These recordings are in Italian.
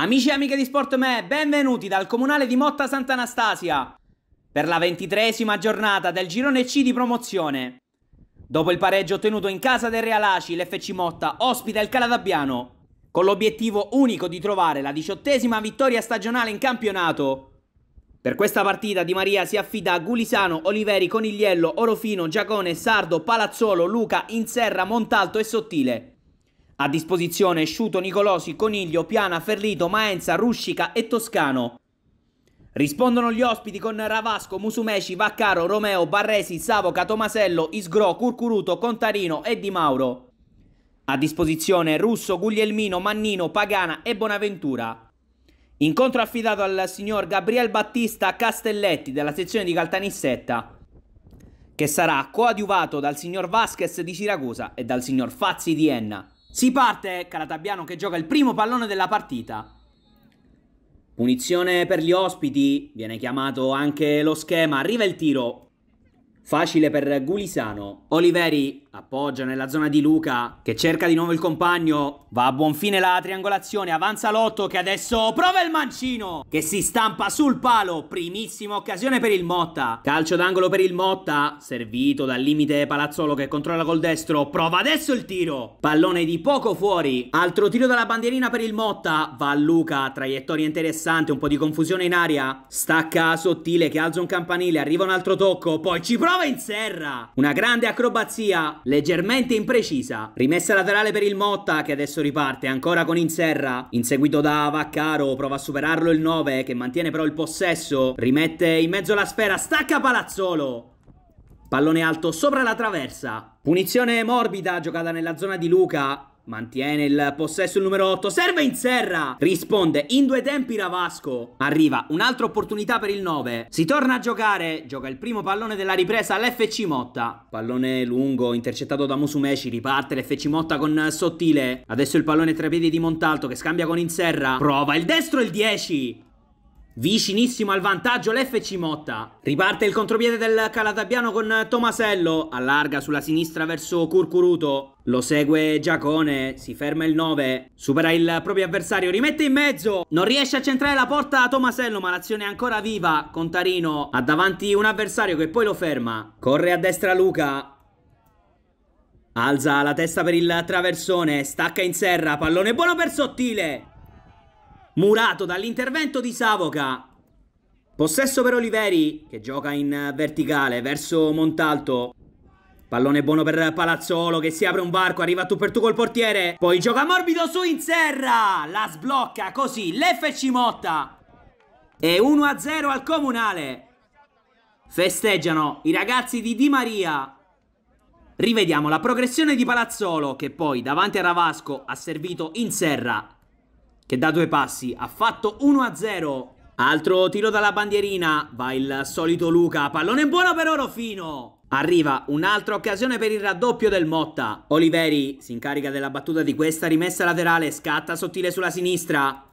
Amici e amiche di Sportme, benvenuti dal comunale di Motta Sant'Anastasia per la ventitresima giornata del girone C di promozione. Dopo il pareggio ottenuto in casa del Realaci, l'FC Motta ospita il Caladabiano con l'obiettivo unico di trovare la diciottesima vittoria stagionale in campionato. Per questa partita Di Maria si affida a Gulisano, Oliveri, Conigliello, Orofino, Giacone, Sardo, Palazzolo, Luca, Inserra, Montalto e Sottile a disposizione Sciuto, Nicolosi, Coniglio, Piana, Ferrito, Maenza, Ruscica e Toscano. Rispondono gli ospiti con Ravasco, Musumeci, Vaccaro, Romeo, Barresi, Savoca, Tomasello, Isgro, Curcuruto, Contarino e Di Mauro. A disposizione Russo, Guglielmino, Mannino, Pagana e Bonaventura. Incontro affidato al signor Gabriel Battista Castelletti della sezione di Caltanissetta che sarà coadiuvato dal signor Vasquez di Siracusa e dal signor Fazzi di Enna. Si parte Calatabiano che gioca il primo pallone della partita. Punizione per gli ospiti, viene chiamato anche lo schema, arriva il tiro, Facile per Gulisano. Oliveri appoggia nella zona di Luca che cerca di nuovo il compagno. Va a buon fine la triangolazione. Avanza Lotto che adesso prova il mancino che si stampa sul palo. Primissima occasione per il Motta. Calcio d'angolo per il Motta. Servito dal limite Palazzolo che controlla col destro. Prova adesso il tiro. Pallone di poco fuori. Altro tiro dalla bandierina per il Motta. Va a Luca. Traiettoria interessante. Un po' di confusione in aria. Stacca sottile che alza un campanile. Arriva un altro tocco. Poi ci prova Prova in serra. Una grande acrobazia, leggermente imprecisa. Rimessa laterale per il Motta, che adesso riparte ancora con in serra. Inseguito da Vaccaro, prova a superarlo il 9, che mantiene però il possesso. Rimette in mezzo la sfera, stacca Palazzolo. Pallone alto sopra la traversa. Punizione morbida giocata nella zona di Luca Mantiene il possesso il numero 8, serve in serra, risponde in due tempi Ravasco, arriva un'altra opportunità per il 9, si torna a giocare, gioca il primo pallone della ripresa all'FC Motta, pallone lungo intercettato da Musumeci, riparte l'FC Motta con Sottile, adesso il pallone tra i piedi di Montalto che scambia con in serra. prova il destro e il 10, Vicinissimo al vantaggio l'FC Motta. Riparte il contropiede del Calatabiano con Tomasello. Allarga sulla sinistra verso Curcuruto. Lo segue Giacone, si ferma il 9, supera il proprio avversario, rimette in mezzo, non riesce a centrare la porta a Tomasello ma l'azione è ancora viva, Contarino ha davanti un avversario che poi lo ferma, corre a destra Luca, Alza la testa per il traversone, stacca in serra, pallone buono per Sottile. Murato dall'intervento di Savoca. Possesso per Oliveri, che gioca in verticale verso Montalto. Pallone buono per Palazzolo che si apre un varco, arriva tu per tu col portiere. Poi gioca morbido su Inserra, la sblocca così l'FC Motta. E 1-0 al Comunale. Festeggiano i ragazzi di Di Maria. Rivediamo la progressione di Palazzolo che poi davanti a Ravasco ha servito Inserra che da due passi ha fatto 1-0. Altro tiro dalla bandierina, va il solito Luca, pallone buono per Orofino. Arriva un'altra occasione per il raddoppio del Motta. Oliveri si incarica della battuta di questa rimessa laterale, scatta sottile sulla sinistra.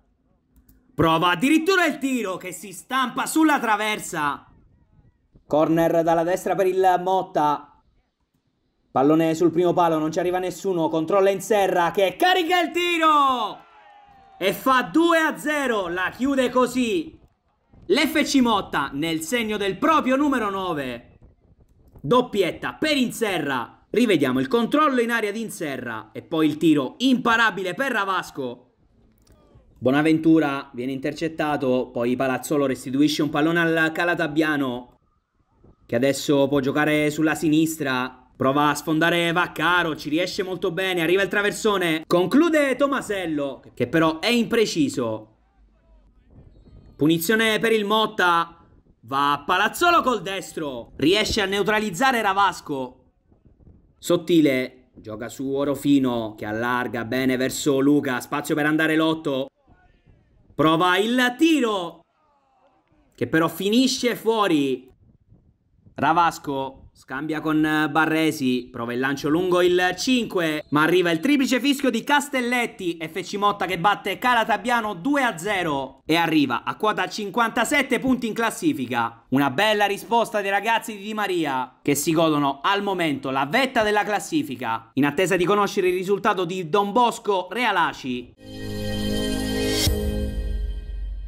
Prova addirittura il tiro che si stampa sulla traversa. Corner dalla destra per il Motta. Pallone sul primo palo, non ci arriva nessuno, controlla in serra che carica il tiro! e fa 2 a 0, la chiude così. L'FC Motta nel segno del proprio numero 9. Doppietta per Inserra. Rivediamo il controllo in aria di Inserra e poi il tiro imparabile per Ravasco. Bonaventura viene intercettato, poi Palazzolo restituisce un pallone al Calatabiano che adesso può giocare sulla sinistra Prova a sfondare Vaccaro, ci riesce molto bene, arriva il traversone. Conclude Tomasello, che però è impreciso. Punizione per il Motta. Va a Palazzolo col destro. Riesce a neutralizzare Ravasco. Sottile. Gioca su Orofino che allarga bene verso Luca. Spazio per andare l'otto. Prova il tiro. Che però finisce fuori. Ravasco Scambia con eh, Barresi, prova il lancio lungo il 5, ma arriva il triplice fischio di Castelletti, FC Motta che batte Calatabiano 2-0 e arriva a quota 57 punti in classifica. Una bella risposta dei ragazzi di Di Maria, che si godono al momento la vetta della classifica, in attesa di conoscere il risultato di Don Bosco Realaci.